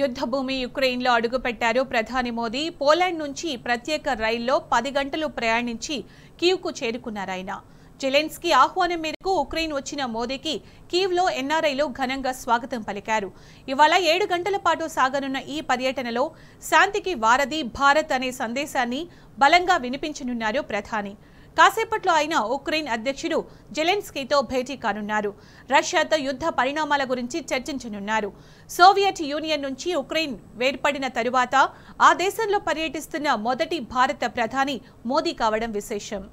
యుద్ధభూమి యుక్రెయిన్లో అడుగుపెట్టారు ప్రధాని మోదీ పోలాండ్ నుంచి ప్రత్యేక రైల్లో పది గంటలు ప్రయాణించి కీవ్కు చేరుకున్నారాయన జెలెన్స్కీ ఆహ్వానం మేరకు ఉక్రెయిన్ వచ్చిన మోదీకి కీవ్లో ఎన్ఆర్ఐలు ఘనంగా స్వాగతం పలికారు ఇవాళ ఏడు గంటల పాటు సాగనున్న ఈ పర్యటనలో శాంతికి వారధి భారత్ అనే సందేశాన్ని బలంగా వినిపించనున్నారు ప్రధాని కాసేపట్లో ఆయన ఉక్రెయిన్ అధ్యక్షుడు జెలెన్స్కీతో భేటీ కానున్నారు రష్యాతో యుద్ధ పరిణామాల గురించి చర్చించనున్నారు సోవియట్ యూనియన్ నుంచి ఉక్రెయిన్ వేర్పడిన తరువాత ఆ దేశంలో పర్యటిస్తున్న మొదటి భారత ప్రధాని మోదీ కావడం విశేషం